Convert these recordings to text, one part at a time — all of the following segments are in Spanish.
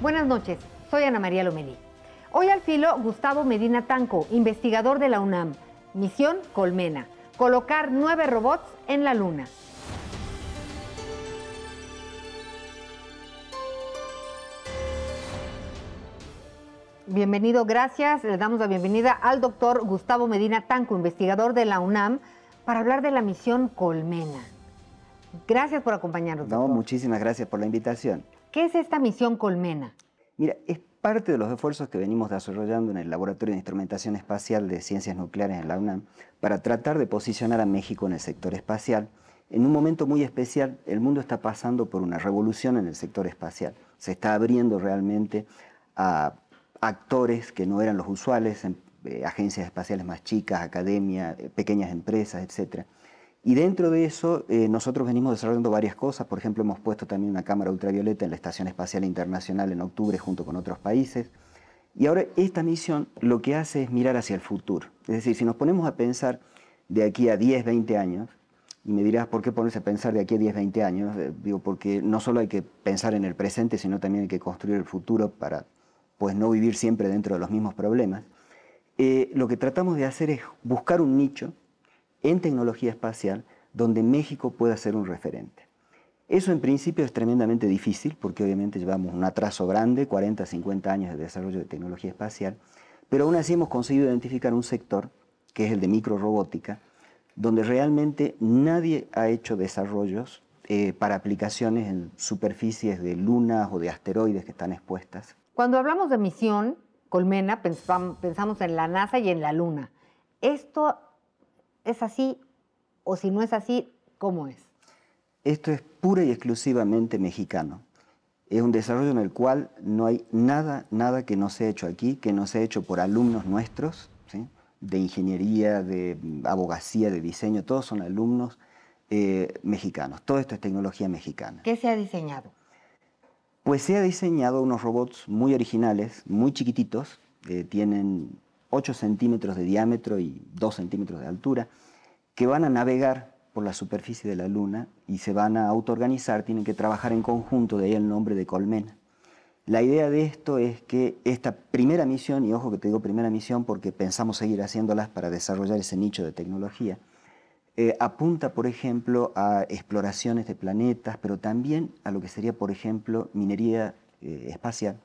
Buenas noches, soy Ana María Lomelí. Hoy al filo, Gustavo Medina Tanco, investigador de la UNAM. Misión Colmena, colocar nueve robots en la Luna. Bienvenido, gracias. Le damos la bienvenida al doctor Gustavo Medina Tanco, investigador de la UNAM, para hablar de la misión Colmena. Gracias por acompañarnos. No, muchísimas gracias por la invitación. ¿Qué es esta misión Colmena? Mira, es parte de los esfuerzos que venimos desarrollando en el Laboratorio de Instrumentación Espacial de Ciencias Nucleares en la UNAM para tratar de posicionar a México en el sector espacial. En un momento muy especial, el mundo está pasando por una revolución en el sector espacial. Se está abriendo realmente a actores que no eran los usuales, em, eh, agencias espaciales más chicas, academia, eh, pequeñas empresas, etcétera. Y dentro de eso, eh, nosotros venimos desarrollando varias cosas. Por ejemplo, hemos puesto también una cámara ultravioleta en la Estación Espacial Internacional en octubre junto con otros países. Y ahora esta misión lo que hace es mirar hacia el futuro. Es decir, si nos ponemos a pensar de aquí a 10, 20 años, y me dirás, ¿por qué ponerse a pensar de aquí a 10, 20 años? Eh, digo, porque no solo hay que pensar en el presente, sino también hay que construir el futuro para pues, no vivir siempre dentro de los mismos problemas. Eh, lo que tratamos de hacer es buscar un nicho en tecnología espacial donde México pueda ser un referente. Eso en principio es tremendamente difícil porque obviamente llevamos un atraso grande, 40, 50 años de desarrollo de tecnología espacial, pero aún así hemos conseguido identificar un sector, que es el de microrobótica, donde realmente nadie ha hecho desarrollos eh, para aplicaciones en superficies de lunas o de asteroides que están expuestas. Cuando hablamos de misión, Colmena, pensamos en la NASA y en la Luna. ¿Esto ¿Es así? O si no es así, ¿cómo es? Esto es pura y exclusivamente mexicano. Es un desarrollo en el cual no hay nada, nada que no se ha hecho aquí, que no se ha hecho por alumnos nuestros, de ingeniería, de abogacía, de diseño, todos son alumnos eh, mexicanos. Todo esto es tecnología mexicana. ¿Qué se ha diseñado? Pues se ha diseñado unos robots muy originales, muy chiquititos, eh, tienen 8 centímetros de diámetro y 2 centímetros de altura, que van a navegar por la superficie de la Luna y se van a autoorganizar, tienen que trabajar en conjunto, de ahí el nombre de colmena. La idea de esto es que esta primera misión, y ojo que te digo primera misión porque pensamos seguir haciéndolas para desarrollar ese nicho de tecnología, eh, apunta, por ejemplo, a exploraciones de planetas, pero también a lo que sería, por ejemplo, minería eh, espacial,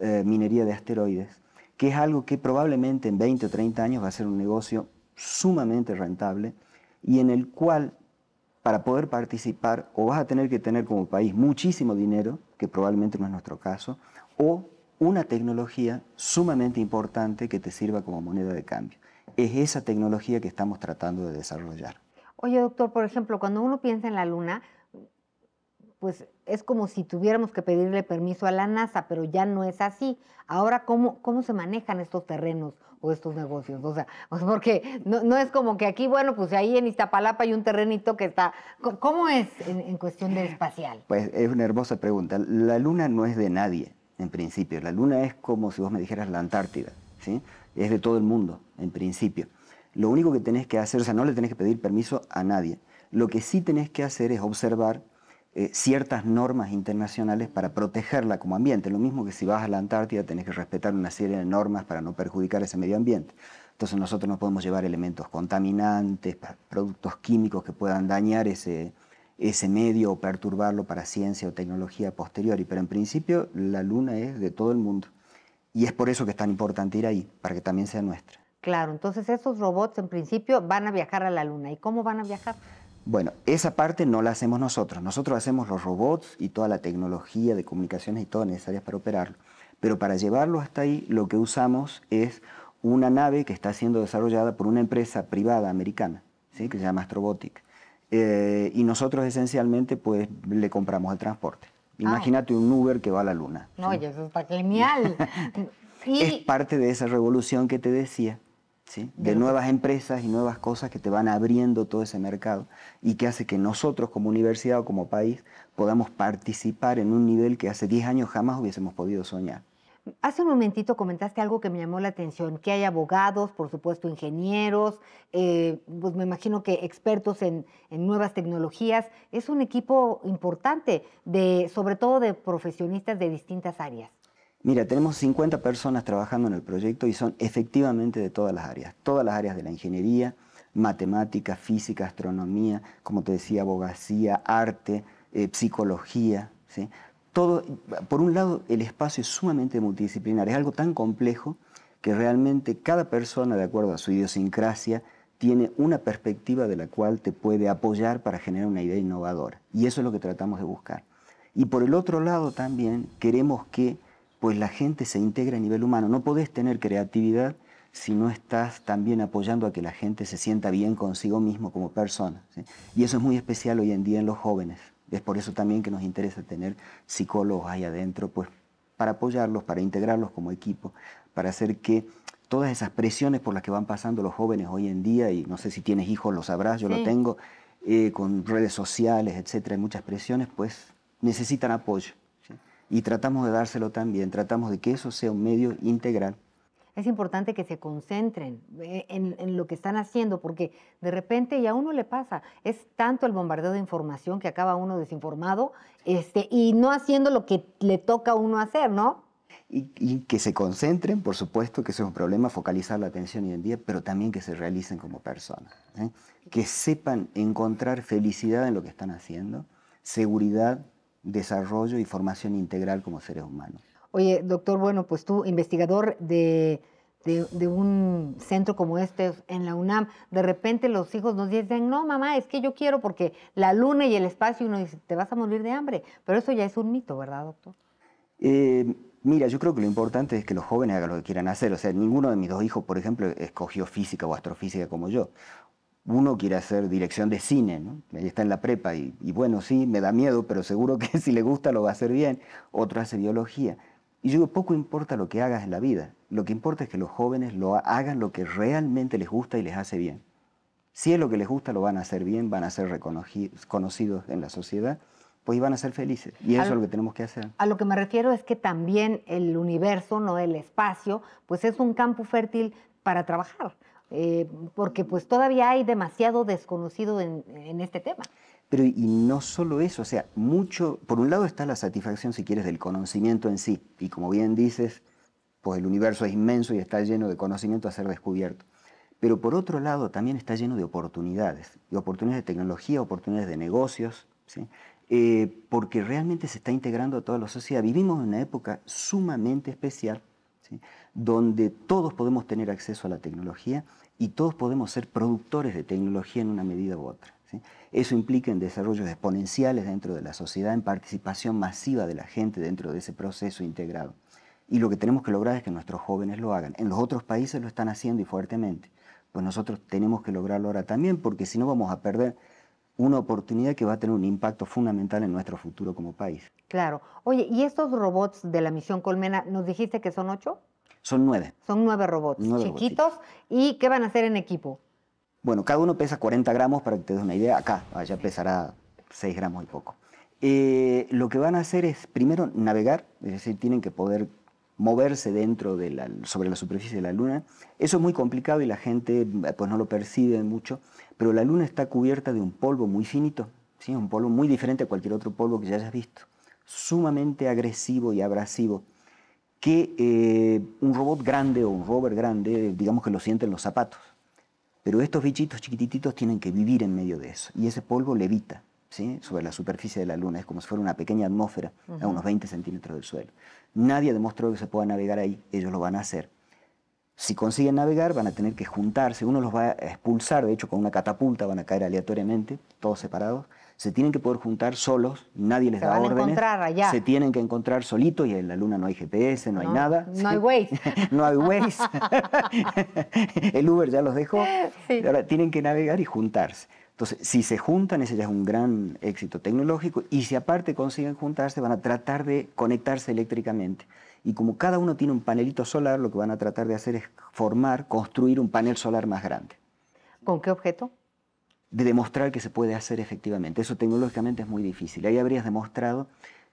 eh, minería de asteroides, que es algo que probablemente en 20 o 30 años va a ser un negocio sumamente rentable y en el cual para poder participar o vas a tener que tener como país muchísimo dinero, que probablemente no es nuestro caso, o una tecnología sumamente importante que te sirva como moneda de cambio. Es esa tecnología que estamos tratando de desarrollar. Oye, doctor, por ejemplo, cuando uno piensa en la Luna, pues es como si tuviéramos que pedirle permiso a la NASA, pero ya no es así. Ahora, ¿cómo, cómo se manejan estos terrenos o estos negocios? O sea, pues, porque no, es como que aquí, bueno, pues ahí en Iztapalapa hay un terrenito que está... ¿Cómo es en, en cuestión del espacial? Pues es una hermosa pregunta. La luna no es de nadie, en principio. La luna es como si vos me dijeras la Antártida, ¿sí? Es de todo el mundo, en principio. Lo único que tenés que hacer, o sea, no le tenés que pedir permiso a nadie. Lo que sí tenés que hacer es observar eh, ciertas normas internacionales para protegerla como ambiente. Lo mismo que si vas a la Antártida tenés que respetar una serie de normas para no perjudicar ese medio ambiente. Entonces nosotros no podemos llevar elementos contaminantes, productos químicos que puedan dañar ese, ese medio o perturbarlo para ciencia o tecnología posterior. Pero en principio la Luna es de todo el mundo. Y es por eso que es tan importante ir ahí, para que también sea nuestra. Claro, entonces esos robots en principio van a viajar a la Luna. ¿Y cómo van a viajar? Bueno, esa parte no la hacemos nosotros. Nosotros hacemos los robots y toda la tecnología de comunicaciones y todo necesarias para operarlo. Pero para llevarlo hasta ahí, lo que usamos es una nave que está siendo desarrollada por una empresa privada americana, que se llama Astrobotic. Eh, y nosotros esencialmente pues, le compramos el transporte. Ah. Imagínate un Uber que va a la luna. No, eso está genial. Es parte de esa revolución que te decía de, nuevas empresas y nuevas cosas que te van abriendo todo ese mercado y que hace que nosotros como universidad o como país podamos participar en un nivel que hace 10 años jamás hubiésemos podido soñar. Hace un momentito comentaste algo que me llamó la atención, que hay abogados, por supuesto ingenieros, eh, pues me imagino que expertos en, nuevas tecnologías. Es un equipo importante, de, sobre todo de profesionistas de distintas áreas. Mira, tenemos 50 personas trabajando en el proyecto y son efectivamente de todas las áreas, todas las áreas de la ingeniería, matemática, física, astronomía, como te decía, abogacía, arte, eh, psicología. Todo, por un lado, el espacio es sumamente multidisciplinar, es algo tan complejo que realmente cada persona, de acuerdo a su idiosincrasia, tiene una perspectiva de la cual te puede apoyar para generar una idea innovadora. Y eso es lo que tratamos de buscar. Y por el otro lado también queremos que pues la gente se integra a nivel humano. No podés tener creatividad si no estás también apoyando a que la gente se sienta bien consigo mismo como persona. Y eso es muy especial hoy en día en los jóvenes. Es por eso también que nos interesa tener psicólogos ahí adentro, pues para apoyarlos, para integrarlos como equipo, para hacer que todas esas presiones por las que van pasando los jóvenes hoy en día, y no sé si tienes hijos, lo sabrás, yo lo tengo, eh, con redes sociales, etcétera, hay muchas presiones, pues necesitan apoyo y tratamos de dárselo también, tratamos de que eso sea un medio integral. Es importante que se concentren eh, en, en, lo que están haciendo, porque de repente ya a uno le pasa, es tanto el bombardeo de información que acaba uno desinformado este, y no haciendo lo que le toca a uno hacer, ¿no? Y, que se concentren, por supuesto que eso es un problema, focalizar la atención hoy en día, pero también que se realicen como personas, ¿eh? que sepan encontrar felicidad en lo que están haciendo, seguridad desarrollo y formación integral como seres humanos. Oye, doctor, bueno, pues tú, investigador de, de, un centro como este en la UNAM, de repente los hijos nos dicen, no, mamá, es que yo quiero porque la luna y el espacio, uno dice, te vas a morir de hambre. Pero eso ya es un mito, ¿verdad, doctor? Eh, mira, yo creo que lo importante es que los jóvenes hagan lo que quieran hacer. O sea, ninguno de mis dos hijos, por ejemplo, escogió física o astrofísica como yo uno quiere hacer dirección de cine, Ahí está en la prepa y, bueno, sí, me da miedo, pero seguro que si le gusta lo va a hacer bien. Otro hace biología. Y yo digo, poco importa lo que hagas en la vida, lo que importa es que los jóvenes lo hagan lo que realmente les gusta y les hace bien. Si es lo que les gusta, lo van a hacer bien, van a ser reconocidos en la sociedad, pues van a ser felices. Y eso es lo que tenemos que hacer. A lo que me refiero es que también el universo, no el espacio, pues es un campo fértil para trabajar. Eh, porque pues todavía hay demasiado desconocido en, este tema. Pero y no solo eso, o sea, mucho, por un lado está la satisfacción, si quieres, del conocimiento en sí, y como bien dices, pues el universo es inmenso y está lleno de conocimiento a ser descubierto. Pero por otro lado también está lleno de oportunidades, de oportunidades de tecnología, oportunidades de negocios, ¿sí? Eh, porque realmente se está integrando a toda la sociedad. Vivimos en una época sumamente especial donde todos podemos tener acceso a la tecnología y todos podemos ser productores de tecnología en una medida u otra. Eso implica en desarrollos exponenciales dentro de la sociedad, en participación masiva de la gente dentro de ese proceso integrado. Y lo que tenemos que lograr es que nuestros jóvenes lo hagan. En los otros países lo están haciendo y fuertemente. Pues nosotros tenemos que lograrlo ahora también, porque si no vamos a perder una oportunidad que va a tener un impacto fundamental en nuestro futuro como país. Claro. Oye, ¿y estos robots de la misión Colmena, nos dijiste que son ocho? Son nueve. Son nueve robots, chiquitos. ¿Y qué van a hacer en equipo? Bueno, cada uno pesa 40 gramos, para que te des una idea. Acá, allá pesará 6 gramos y poco. Eh, lo que van a hacer es, primero, navegar, es decir, tienen que poder moverse dentro de la, sobre la superficie de la Luna. Eso es muy complicado y la gente pues, no lo percibe mucho, pero la Luna está cubierta de un polvo muy finito, ¿sí? un polvo muy diferente a cualquier otro polvo que ya hayas visto, sumamente agresivo y abrasivo, que eh, un robot grande o un rover grande, digamos que lo sienten los zapatos. Pero estos bichitos chiquititos tienen que vivir en medio de eso y ese polvo levita sobre la superficie de la Luna. Es como si fuera una pequeña atmósfera a unos 20 centímetros del suelo. Nadie demostró que se pueda navegar ahí, ellos lo van a hacer. Si consiguen navegar, van a tener que juntarse. Uno los va a expulsar, de hecho, con una catapulta, van a caer aleatoriamente, todos separados. Se tienen que poder juntar solos, nadie les se da órdenes. A Se tienen que encontrar solitos y en la luna no hay GPS, no, hay nada. No hay Waze. no hay Waze. El Uber ya los dejó. Ahora tienen que navegar y juntarse. Entonces, si se juntan, ese ya es un gran éxito tecnológico, y si aparte consiguen juntarse, van a tratar de conectarse eléctricamente. Y como cada uno tiene un panelito solar, lo que van a tratar de hacer es formar, construir un panel solar más grande. ¿Con qué objeto? De demostrar que se puede hacer efectivamente. Eso tecnológicamente es muy difícil. Ahí habrías demostrado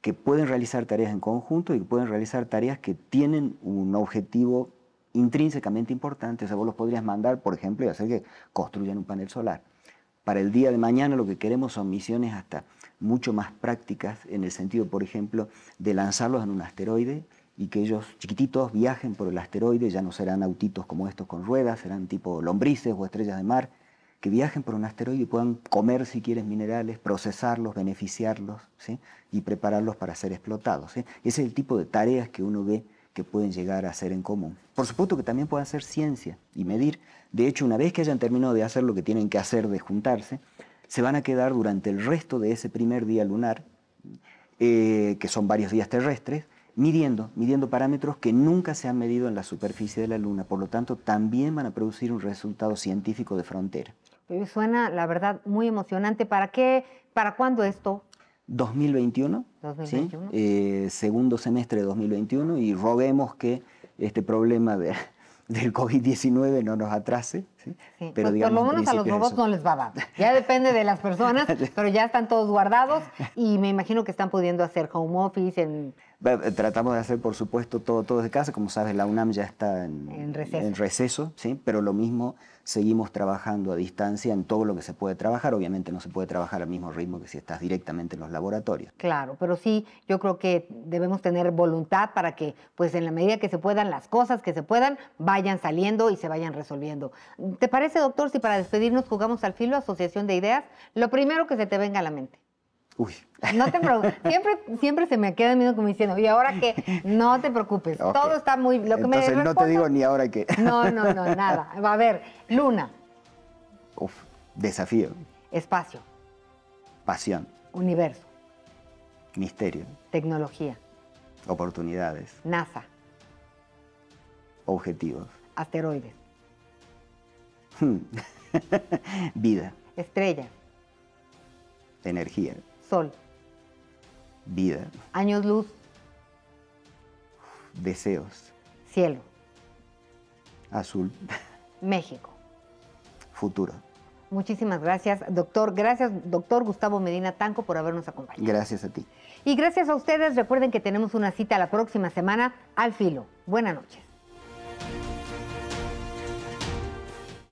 que pueden realizar tareas en conjunto y que pueden realizar tareas que tienen un objetivo intrínsecamente importante. O sea, vos los podrías mandar, por ejemplo, y hacer que construyan un panel solar. Para el día de mañana lo que queremos son misiones hasta mucho más prácticas, en el sentido, por ejemplo, de lanzarlos en un asteroide y que ellos chiquititos viajen por el asteroide, ya no serán autitos como estos con ruedas, serán tipo lombrices o estrellas de mar, que viajen por un asteroide y puedan comer, si quieres, minerales, procesarlos, beneficiarlos y prepararlos para ser explotados. Ese es el tipo de tareas que uno ve que pueden llegar a hacer en común. Por supuesto que también pueden hacer ciencia y medir. De hecho, una vez que hayan terminado de hacer lo que tienen que hacer de juntarse, se van a quedar durante el resto de ese primer día lunar, eh, que son varios días terrestres, midiendo, midiendo parámetros que nunca se han medido en la superficie de la Luna. Por lo tanto, también van a producir un resultado científico de frontera. Suena, la verdad, muy emocionante. ¿Para qué? ¿Para cuándo esto? 2021, eh, segundo semestre de 2021, y roguemos que este problema del COVID-19 no nos atrase. Pero pues, por lo menos a los robots no les va a dar. Ya depende de las personas, pero ya están todos guardados y me imagino que están pudiendo hacer home office en eh, tratamos de hacer, por supuesto, todo, todo desde casa. Como sabes, la UNAM ya está en, receso. ¿sí? pero lo mismo seguimos trabajando a distancia en todo lo que se puede trabajar. Obviamente no se puede trabajar al mismo ritmo que si estás directamente en los laboratorios. Claro, pero sí, yo creo que debemos tener voluntad para que, pues en la medida que se puedan, las cosas que se puedan, vayan saliendo y se vayan resolviendo. ¿Te parece, doctor, si para despedirnos jugamos al filo, asociación de ideas? Lo primero que se te venga a la mente. Uy. No te preocupes. Siempre, siempre se me queda miedo como diciendo, ¿y ahora qué? No te preocupes. Todo está muy. Lo Entonces, no te digo ni ahora que No, no, no, nada. va A ver, Luna. Uf, desafío. Espacio. Pasión. Universo. Misterio. Tecnología. Oportunidades. NASA. Objetivos. Asteroides. Hmm. Vida. Estrella. Energía. Sol. Vida. Años luz. Deseos. Cielo. Azul. México. Futuro. Muchísimas gracias, doctor. Gracias, doctor Gustavo Medina Tanco, por habernos acompañado. Gracias a ti. Y gracias a ustedes. Recuerden que tenemos una cita la próxima semana al filo. Buenas noches.